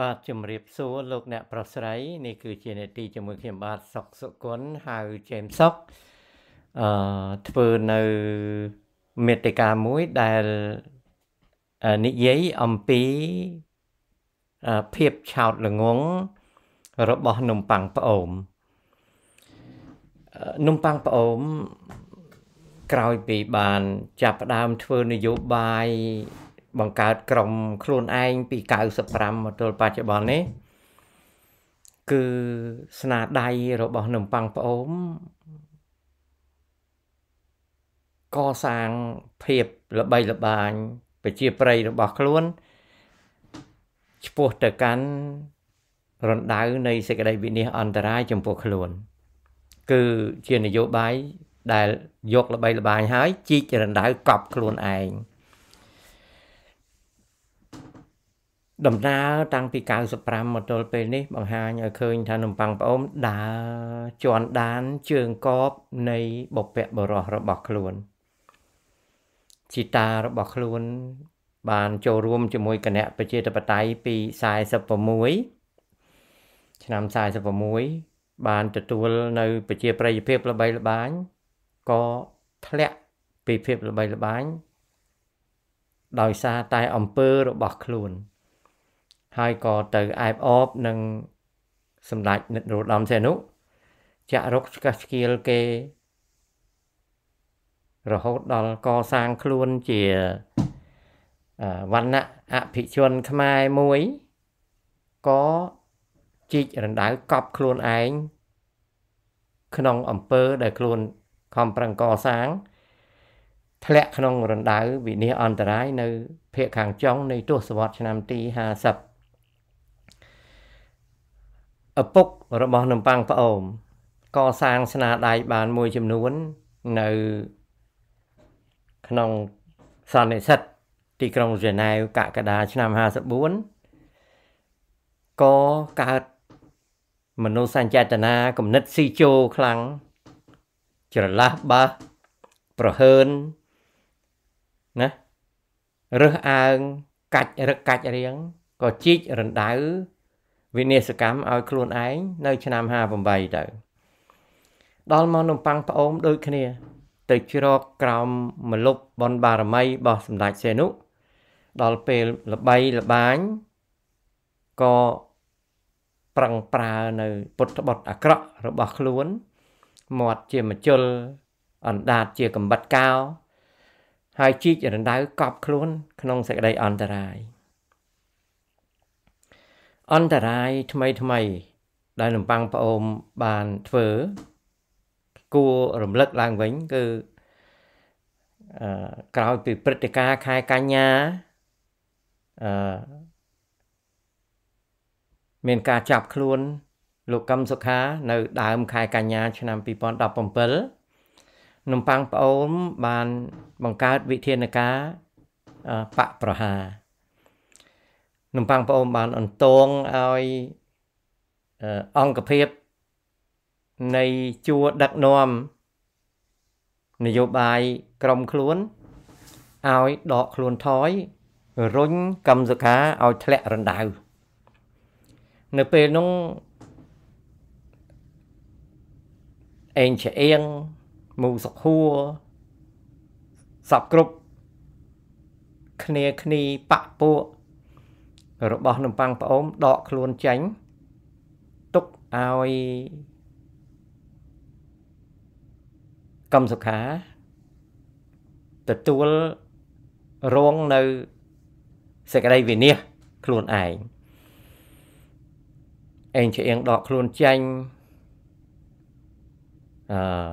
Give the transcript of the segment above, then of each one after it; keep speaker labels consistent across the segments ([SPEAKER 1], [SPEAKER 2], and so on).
[SPEAKER 1] បាទជំរាបសួរលោកអ្នកប្រុសស្រីនេះគឺជានេតិជាមួយខ្ញុំបាទសុកសុគន្ធហៅជេមសុកអឺធ្វើនៅមេតិកាមួយដែលនិយាយអំពីភាពឆោតល្ងងរបស់នំប៉័ងផ្អូមនំប៉័ងផ្អូម ក្រោយពីបានចាប់ផ្ដើមធ្វើនយោបាយបង្កើតក្រុមខ្លួនឯងពី95មកទល់បច្ចុប្បន្ននេះគឺស្នាដៃរបស់នំប៉័ងប្អូម កសាងភាពល្បីល្បាញប្រជាប្រិយរបស់ខ្លួនឆ្ពោះទៅកាន់រណ្ដៅនៃសេចក្តីវិនិច្ឆ័យអន្តរាយចំពោះខ្លួនគឺជានយោបាយដែលយកល្បីល្បាញហើយជីករណ្ដៅកប់ខ្លួនឯង។ដំណើរតាំងពី95មកទល់ពេលនេះបង្ហាញឲ្យឃើញថានំប៉័ងប្អូនដើរជន់ដានជើងកបនៃបុព្វបុរសរបស់ខ្លួន ជីតារបស់ខ្លួន បាន ចូលរួមជាមួយគណៈប្រជាធិបតេយ្យពី46ឆ្នាំ46បានទទួលនៅប្រជាប្រិយភាព ល្បីល្បាញក៏ធ្លាក់ពីភាពល្បីល្បាញដោយសារតែអំពើរបស់ខ្លួន។ហើយក៏ទៅអែបអបនឹងសម្ដេចនរោត្តមសីហនុចាក់រុកស្កាស្គៀលគេ រហូតដល់កសាងខ្លួនជាវណ្ណៈអភិជនខ្មែរមួយក៏ជីករណ្ដៅកប់ ខ្លួនឯងក្នុងអង្គើដែលខ្លួនខំប្រឹងកសាង ធ្លាក់ក្នុង រណ្ដៅវិនិច្ឆ័យអន្តរាយនៅភាគខាងចុង នៃទសវត្សរ៍ឆ្នាំទី50ឪពុករបស់នំប៉័ងប្អូមកសាងស្នាដៃបានមួយចំនួននៅ ក្នុងសន្និសិទទីក្រុងហ្សឺណែវកក្កដាឆ្នាំ54ក៏កើតមនុស្សសញ្ចេតនាគំនិតស៊ីជោខ្លាំងច្រឡះបាសប្រហើនណារើសអើងកាច់រឹកកាច់រៀងក៏ជីករណ្ដៅវិនិស្សកម្មឲ្យខ្លួនឯងនៅឆ្នាំ58ទៅដល់មកនំប៉័ងផ្អូមដូចគ្នា ទៅជ្រកក្រោមមលុបបនបារមីរបស់សម្ដេចសេនុដល់ពេលល្បីល្បាញក៏ប្រឹងប្រើនៅ ពុទ្ធបុត្រអាក្រក់របស់ខ្លួន មាត់ជាមជុលអណ្ដាតជាកំបិតកោ ហើយជីករណ្ដៅកប់ខ្លួនក្នុងសេចក្តីអន្តរាយ។អន្តរាយថ្មីថ្មី ដែលលំបាំងប្អូនបានធ្វើ គួររំលឹកឡើងវិញគឺអឺក្រោយពីព្រឹត្តិការណ៍ខែកញ្ញាអឺមានការចាប់ខ្លួន លោកកឹមសុខានៅដើមខែកញ្ញា ឆ្នាំ2017នំប៉័ងប្អូនបានបង្កើតវិធានការបកប្រហារនំប៉័ងប្អូនបាន អន្ទងឲ្យអង្គភាពនៃជួរដឹកនាំនយោបាយក្រមខ្លួនឲ្យដកខ្លួនថយរុញកម្មសខាឲ្យធ្លាក់រណ្ដៅនៅពេលនោះអេងឆ្អៀងមូសុខួរសពគ្រប់គ្នាគ្នាបាក់ពួករបស់នំប៉័ងផ្អូមដកខ្លួនចាញ់ទុកឲ្យកំសុខាទទួលរងនៅសេចក្តីវិនិច្ឆ័យខ្លួនឯងអេងឆ្អៀងដកខ្លួនចាញ់អឺ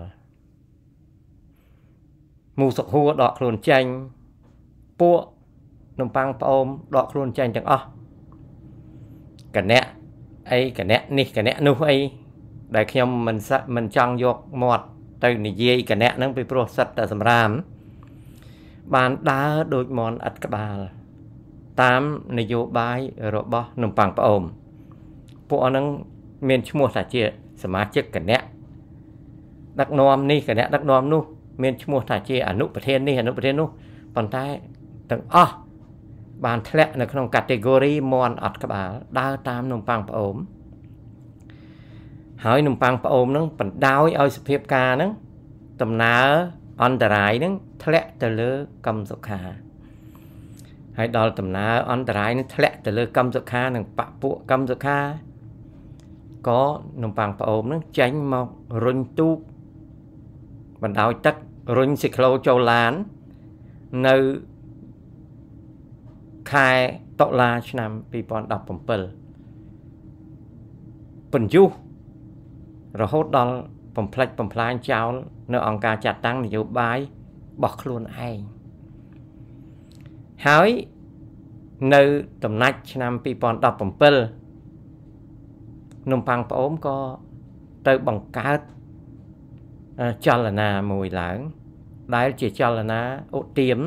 [SPEAKER 1] មូសុកហួរដកខ្លួនចាញ់ពួកនំប៉័ងផ្អូមដកខ្លួនចាញ់ទាំងអស់កណៈអីកណៈនេះកណៈនោះអីដែលខ្ញុំមិនមិនចង់យកមាត់ទៅនិយាយកណៈហ្នឹងពីព្រោះសិតតែសម្រាម បានដើរដូចមនអត់ក្បាល តាមនយោបាយរបស់នំប៉័ងប្អូម ពួកហ្នឹងមានឈ្មោះថាជាសមាជិកគណៈដឹកនាំនេះគណៈដឹកនាំនោះមានឈ្មោះថាជាអនុប្រធាននេះអនុប្រធាននោះប៉ុន្តែទាំងអស់បានធ្លាក់នៅក្នុង category មន់អត់ក្បាលដើរតាមនំប៉័ងផ្អូមហើយនំប៉័ងផ្អូមហ្នឹងបណ្ដោយឲ្យសភាពការហ្នឹងដំណើរអន្តរាយហ្នឹងធ្លាក់ទៅលើកម្មសុខាហើយដល់ដំណើរអន្តរាយនឹងធ្លាក់ទៅលើកម្មសុខានិងបពួកកម្មសុខាក៏នំប៉័ងផ្អូមនឹងចេញមករុញទូកបណ្ដោយទឹករុញស៊ីក្លូចូលឡាននៅខែតុលាឆ្នាំ2017បញ្យុះរហូតដល់បំផ្លិចបំផ្លាញចោលនៅអង្គការចាត់តាំងនយោបាយរបស់ខ្លួនឯងហើយ នៅដំណាច់ឆ្នាំ2017នំប៉័ងប្អូមក៏ទៅបង្កើតចលនាមួយឡើង ដែលជាចលនាឧទាម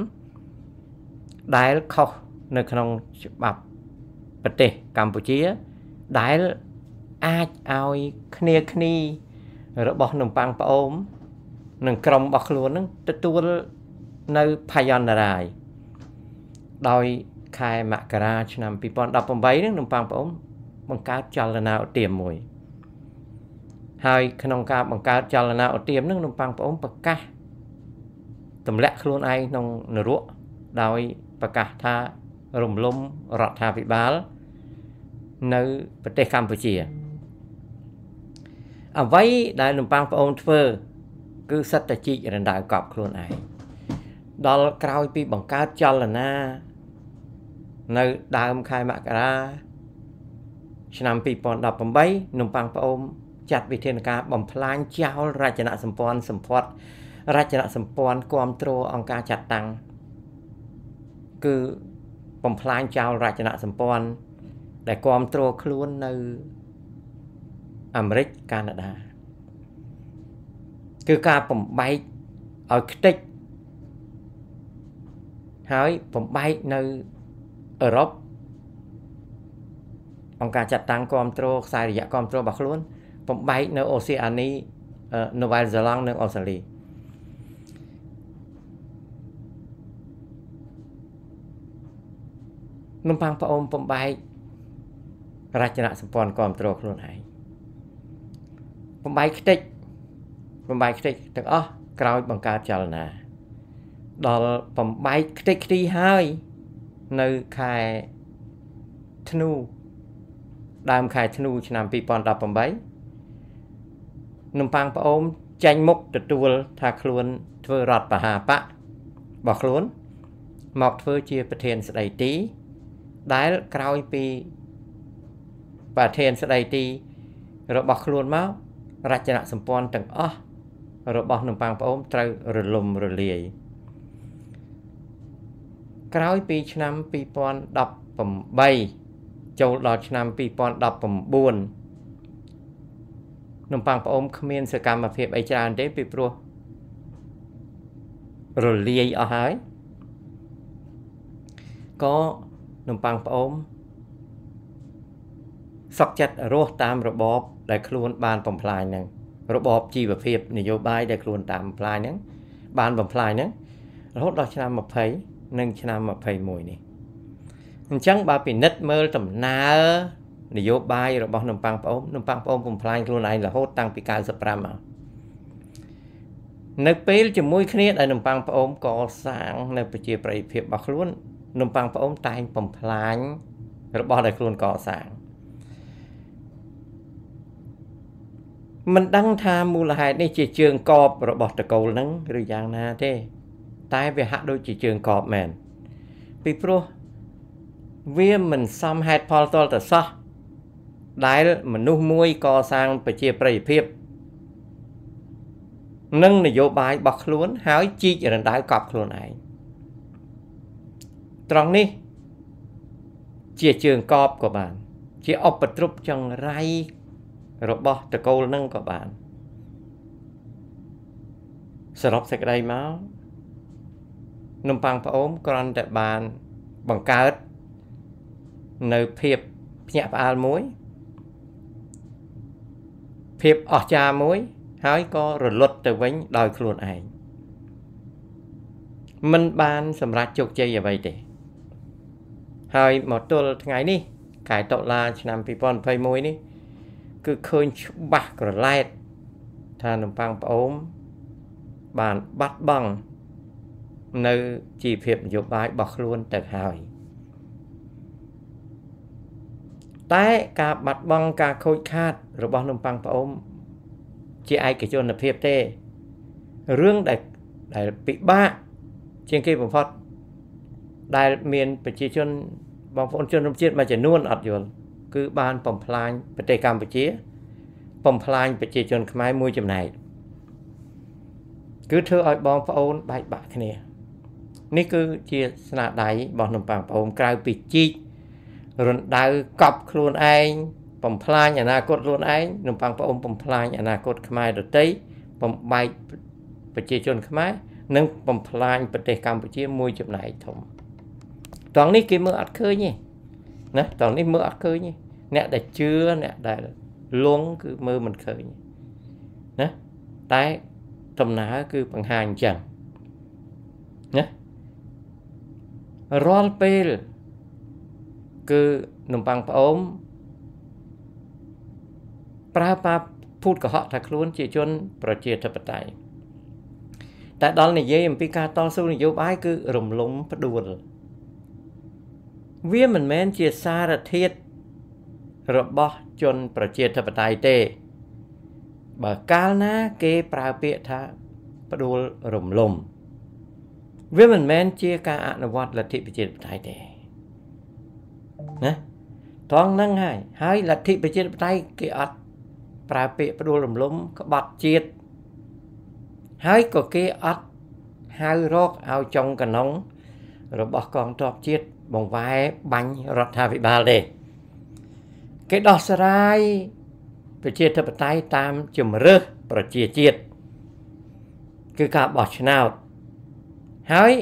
[SPEAKER 1] ដែលខុសនៅក្នុងច្បាប់ប្រទេសកម្ពុជា ដែលអាចឲ្យគ្នាគ្នារបស់នំប៉័ងប្អូមនិងក្រុមរបស់ខ្លួននឹងទទួលនៅផាយន្តរាយដោយខែមករាឆ្នាំ2018នឹង នំប៉័ងប្អូម បង្កើតចលនាឧទាមមួយហើយក្នុងការបង្កើតចលនាឧទាមនឹងនំប៉័ងប្អូមប្រកាសទម្លាក់ខ្លួនឯងក្នុងនរកដោយប្រកាសថារំលំរដ្ឋាភិបាល នៅប្រទេសកម្ពុជាអ្វីដែលនំប៉័ងប្អូនធ្វើ គឺ សិតតែជីករណ្ដៅកប់ខ្លួនឯងដល់ក្រោយពីបង្កើតចលនានៅដើមខែមករាឆ្នាំ2018នំប៉័ងប្អូនចាត់វិធានការបំផ្លាញចោលរចនសម្ព័ន្ធសម្ផាត់រចនសម្ព័ន្ធគ្រប់គ្រងអង្គការចាត់តាំងគឺបំផ្លាញចោលរចនាសម្ព័ន្ធដែលគ្រប់គ្រងខ្លួននៅអាមេរិកកាណាដាគឺការបំបែកឲ្យខ្ទេចហើយបំបែកនៅអឺរ៉ុបអង្គការចាត់តាំងគ្រប់គ្រងខ្សែរយៈគ្រប់គ្រងរបស់ខ្លួនបំបែកនៅអូសេអានីណូវែលសេឡង់និងអូស្ត្រាលីនំប៉័ងប្អូនបំបែករចនាសម្ព័ន្ធគ្រប់គ្រងខ្លួនឯងបំបែកខ្ទេចបំបែកខ្ទេចទាំងអស់ក្រោយបង្កើតចលនាដល់បំបែកខ្ទេចខ្ទីហើយនៅខែធ្នូដើមខែធ្នូឆ្នាំ2018នំប៉័ងប្អូនចាញ់មុខទទួលថាខ្លួនធ្វើរដ្ឋបហាបៈរបស់ខ្លួនមកធ្វើជាប្រធានស្ដីទីដែលក្រោយពីប្រធានស្ដីទី របស់ខ្លួនមករចនៈសម្ព័ន្ធទាំងអស់របស់នំប៉័ងប្អូនត្រូវរលំរលាយក្រោយពីឆ្នាំ2018ចូលដល់ឆ្នាំ2019នំប៉័ងប្អូនគ្មានសកម្មភាពអីច្រើនទេពីព្រោះរលាយអស់ហើយក៏នំប៉័ងផ្អមសក់ចិត្តរស់តាមរបបដែលខ្លួនបានបំផ្លាញហ្នឹងរបបជីវភាពនយោបាយដែលខ្លួនតាមបំផ្លាញហ្នឹងបានបំផ្លាញហ្នឹងរហូតដល់ឆ្នាំ20និងឆ្នាំ21នេះអញ្ចឹងបើពិនិត្យមើលដំណើរនយោបាយរបស់នំប៉័ងប្អូននំប៉័ងប្អូនបំផ្លាញខ្លួនឯងរហូតតាំងពី95មកនៅពេលជាមួយគ្នាដែលនំប៉័ងប្អូនកសាងនៅប្រជាប្រិយភាពរបស់ខ្លួននំប៉័ងប្អូនតែងបំផ្លាញរបស់ដែលខ្លួនកសាង មិនដឹងថាមូលហេតុនេះជាជើងកបរបស់តកូលនឹងឬយ៉ាងណាទេ តែវាហាក់ដូចជាជើងកបមែនពីព្រោះវាមិនសមហេតុផលតលតសោះដែលមនុស្សមួយកសាងប្រជាប្រិយភាព និងនយោបាយរបស់ខ្លួនហើយជីករណ្ដៅកប់ខ្លួនឯងត្រង់នេះ ជាជើងកបក៏បាន ជាអបទ្រពចង្រៃរបស់តកូលនឹងក៏បានសរុបសេចក្តីមកនំប៉័ងប្អូនគ្រាន់តែបានបង្កើត នៅភាពភ្ញាក់ផ្អើលមួយភាពអស្ចារ្យមួយ ហើយក៏រលត់ទៅវិញដោយខ្លួនឯងមិនបាន សម្រេចជោគជ័យអ្វីទេហើយមកទល់ថ្ងៃនេះខែតុលាឆ្នាំ2021នេះគឺឃើញច្បាស់ក្រឡែតថានំប៉័ងប្អូនបានបាត់បង់នៅជីវភាពនយោបាយរបស់ខ្លួនទៅហើយតែការបាត់បង់ការខូចខាតរបស់នំប៉័ងប្អូនជាឯកជនភាពទេរឿងដែលដែលពិបាកជាងគេបំផុតដែលមានប្រជាជនបងប្អូនជនរួមជាតិមួយចំនួនអត់យល់គឺ បាន បំផ្លាញប្រទេសកម្ពុជា បំផ្លាញប្រជាជនខ្មែរមួយចំណែកគឺធ្វើឲ្យបងប្អូនបែកបាក់គ្នា នេះគឺជាស្នាដៃរបស់នំប៉ាងប្អូនក្រៅពីជីករំដៅកប់ខ្លួនឯងបំផ្លាញអនាគតខ្លួនឯងនំប៉ាងប្អូនបំផ្លាញអនាគតខ្មែរដទៃបំបែកប្រជាជនខ្មែរនិង បំផ្លាញប្រទេសកម្ពុជាមួយចំណែកធំ។ត្រង់នេះគេមើលអត់ឃើញទេណាត្រង់នេះមើលអត់ឃើញទេអ្នកដែលជឿអ្នកដែលលងគឺមើលមិនឃើញណាតែដំណើរគឺបង្ហាញអញ្ចឹងណារាល់ពេលគឺនំប៉័ងផ្អោមប្រើបាបភូតកុហកថាខ្លួន ជាជន ប្រជាធិបតេយ្យតែដល់និយាយអំពីការតស៊ូនយោបាយគឺរំលំផ្ដួលវាមិនមែនជាសារធាតុរបស់ជនប្រជាធិបតេយ្យទេ បើកាលណាគេប្រើពាក្យថាផ្ដួលរំលំ វាមិនមែនជា ការអនុវត្តលទ្ធិប្រជាធិបតេយ្យទេណាត្រង់ហ្នឹងហើយហើយលទ្ធិប្រជាធិបតេយ្យគេអត់ប្រើពាក្យផ្ដួលរំលំក្បត់ជាតិហើយក៏គេអត់ហៅរកឲ្យចុងកណុងរបស់កងទ័ពជាតិបង្វែរបាញ់រដ្ឋាភិបាលទេគេដោះស្រាយប្រជាធិបតេយ្យតាមជំរើសប្រជាជាតិគឺការបោះឆ្នោតហើយ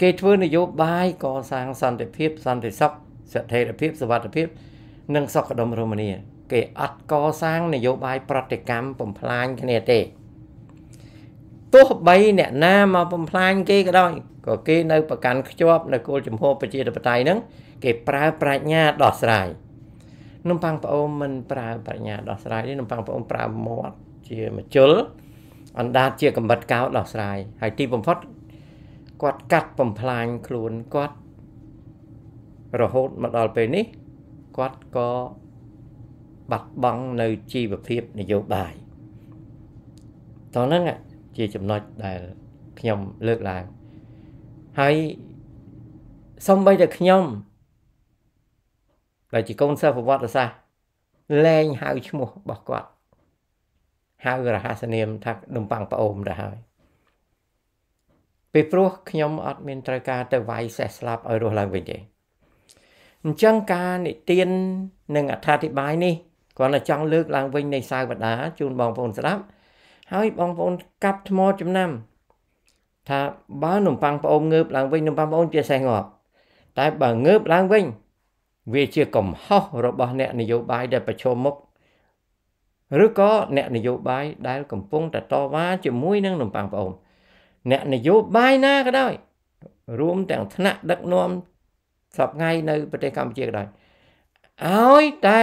[SPEAKER 1] គេធ្វើនយោបាយកសាងសន្តិភាពសន្តិសុខស្ថិរភាពសวัสดิភាពនិងសុខដុមរមនាគេ អត់កសាងនយោបាយប្រតិកម្មបំផ្លាញគ្នាទេទោះបីអ្នកណាមកបំផ្លាញគេក៏ដោយក៏គេនៅប្រកាន់ខ្ជាប់ នៅគោលជំហរប្រជាធិបតេយ្យហ្នឹងគេប្រើប្រាជ្ញាដោះស្រាយនំប៉័ងប្អូនមិនប្រើប្រាជ្ញាដោះស្រាយទេនំប៉័ងប្អូនប្រើមាត់ជាមជុលអណ្ដាតជាកំបិតកោដោះស្រាយហើយទីបំផុតគាត់កាត់បំផ្លាញខ្លួនគាត់រហូតមកដល់ពេលនេះគាត់ក៏បាត់បង់នៅជីវភាពនយោបាយតោះហ្នឹងជាចំណុចដែលខ្ញុំលើកឡើងហើយសំបីតែខ្ញុំដែលជាកូនសិស្សប្រវត្តិសាស្ត្រលែងហៅឈ្មោះរបស់គាត់ហៅរហស្សនាមថានំប៉័ងប្អូនទៅហើយពេលព្រោះខ្ញុំ អត់មានត្រូវការទៅវាយសេះស្លាប់ឲ្យរស់ឡើងវិញទេអញ្ចឹងការនិទាននិងអត្ថាធិប្បាយនេះគ្រាន់តែចង់លើកឡើងវិញនៃសាវតាជូនបងប្អូនស្ដាប់ហើយបងប្អូនកាប់ថ្មចំណាំ ថាបើនំប៉័ងប្អូនងើបឡើងវិញ នំប៉័ងប្អូនជាសេះងាប់តែបើងើបឡើងវិញ វាជាកំហុសរបស់អ្នកនយោបាយដែលប្រឈមមុខឬក៏អ្នកនយោបាយដែលកំពុងតតវ៉ាជាមួយនឹង នំប៉័ងប្អូនអ្នកនយោបាយណាក៏ដោយរួមទាំងថ្នាក់ដឹកនាំសពថ្ងៃនៅប្រទេសកម្ពុជាក៏ដោយឲ្យតែ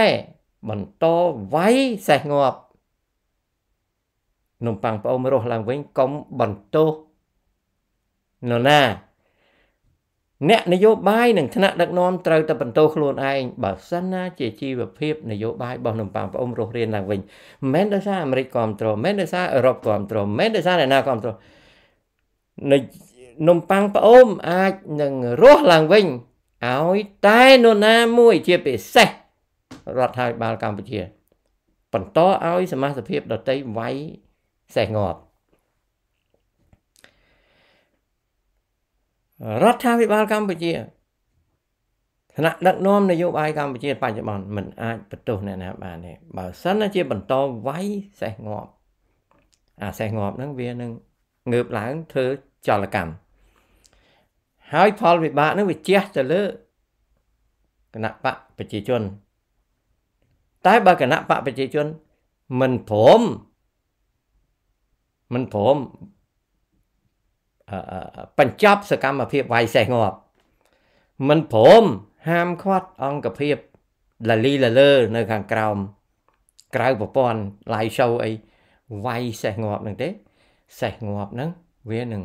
[SPEAKER 1] បន្តវាយសេះងាប់នំប៉័ងផ្អុំរស់ឡើងវិញកុំបន្ទោសនរណាអ្នកនយោបាយនិងថ្នាក់ដឹកនាំត្រូវតែបន្តខ្លួនឯងបើសិនណាជាជីវភាពនយោបាយរបស់នំប៉័ងប្អូនរស់រៀនឡើងវិញមិនមែនដោយសារអាមេរិកគ្រប់គ្រងមិនមែនដោយសារអឺរ៉ុបគ្រប់គ្រងមិនមែនដោយសារអ្នកណាគ្រប់គ្រងនៃនំប៉័ងប្អូនអាចនឹងរស់ឡើងវិញឲ្យតែនរណាមួយជាពិសេសរដ្ឋាភិបាលកម្ពុជា បន្តឲ្យសមាជិកភាពដតីវាយសេះងាប់រដ្ឋាភិបាលកម្ពុជាថ្នាក់ដឹកនាំនយោបាយកម្ពុជាបច្ចុប្បន្នមិនអាចបន្ទោសអ្នកណាបានទេបើសិនជាបន្តវាយសេះងាប់អាសេះងាប់ហ្នឹងវានឹងងើបឡើងធ្វើចលកម្មហើយផលវិបាកនឹងវាជះទៅលើគណៈបកប្រជាជនតែបើគណៈបកប្រជាជន មិនព្រមមិនព្រមបញ្ចប់សកម្មភាពវាយសេះងាប់មិនព្រមហាមឃាត់អង្គភាពលលីលលើនៅខាងក្រោមក្រៅប្រព័ន្ធ live show អីវាយសេះងាប់នឹងទេសេះងាប់ហ្នឹងវានឹង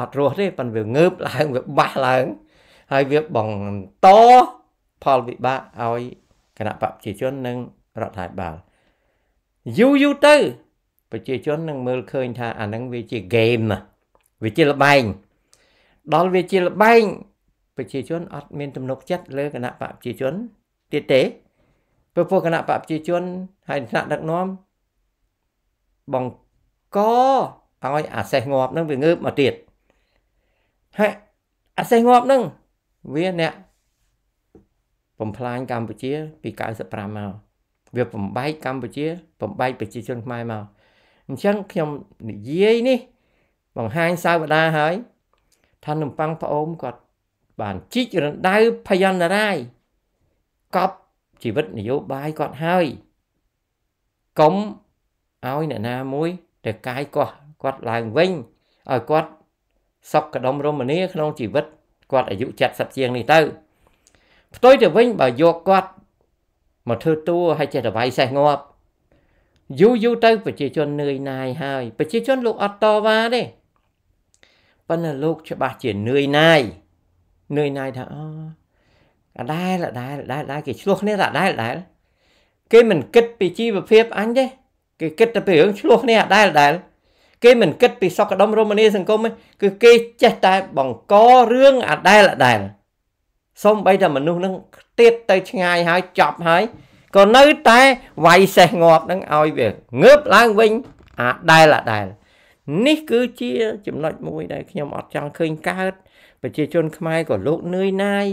[SPEAKER 1] អត់រស់ទេប៉ុន្តែវាងើបឡើងវាបាស់ឡើងហើយវាបន្តផលវិបាកឲ្យគណៈបព្វជិជននិងរដ្ឋាភិបាលយូរយូរទៅប្រជាជននឹងមើលឃើញថាអាហ្នឹងវាជា game ណាវាជាល្បែងដល់វាជាល្បែងប្រជាជនអត់មានទំនុក ចិត្តលើគណៈបកប្រជាជនទៀតទេ ព្រោះពួកគណៈបកប្រជាជន ហើយថ្នាក់ដឹកនាំបង្កឲ្យ អាសេះងាប់នឹងវាងើបមកទៀតហើយអាសេះងាប់នឹងវាអ្នកបំផ្លាញកម្ពុជា ពី95មកវាបំបែកកម្ពុជា បំបែកប្រជាជនខ្មែរមកអញ្ចឹងខ្ញុំនិយាយនេះបង្ហាញសាវតាហើយថានំប៉័ងប្អូនគាត់បានជីករណ្ដៅភយន្តរាយកប់ជីវិតនយោបាយគាត់ហើយកុំឲ្យអ្នកណាមួយទៅកាយគាត់គាត់ឡើងវិញឲ្យគាត់សក់កដុំរមនាក្នុងជីវិតគាត់អាយុ70ជាងនេះទៅផ្ទុយទៅវិញ បើយកគាត់មកធ្វើតួឲ្យចេះតវៃសេះងាប់យូរយូរទៅប្រជាជននឿយណាយហើយ ប្រជាជនលោកអត់តវ៉ាទេប៉ុន្តែលោកច្បាស់ជានឿយណាយនឿយណាយថាអូអដែលអដែលអដែលគេឆ្លោះគ្នាថាអដែលអដែល គេមិនគិតពីជីវភាពអញទេគេគិតតែពីរឿងឆ្លោះគ្នាអដែលអដែល គេមិនគិតពីសក្តិដុំរមនីសង្គមទេគឺគេចេះតែបង្ករឿងអដែលអដែលសំបីតែមនុស្សនឹងទៀតទៅឆ្ងាយហើយចប់ហើយក៏នៅតែវាយសេះងាប់នឹងឲ្យវាងើបឡើងវិញ អាដែលអាដែល នេះគឺជាចំណុចមួយ ដែលខ្ញុំអត់ចង់ឃើញកើតប្រជាជន ខ្មែរក៏លោកនឿយណាយ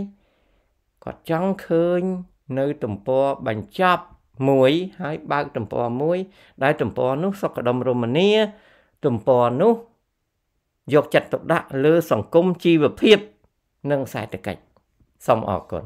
[SPEAKER 1] គាត់ចង់ឃើញ នៅទំព័របញ្ចប់មួយហើយបើកទំព័រមួយ ដែលទំព័រនោះសុខដុមរមនាទំព័រនោះ យកចិត្តទុកដាក់ លើសង្គមជីវភាព និងសេដ្ឋកិច្ចសូមអរគុណ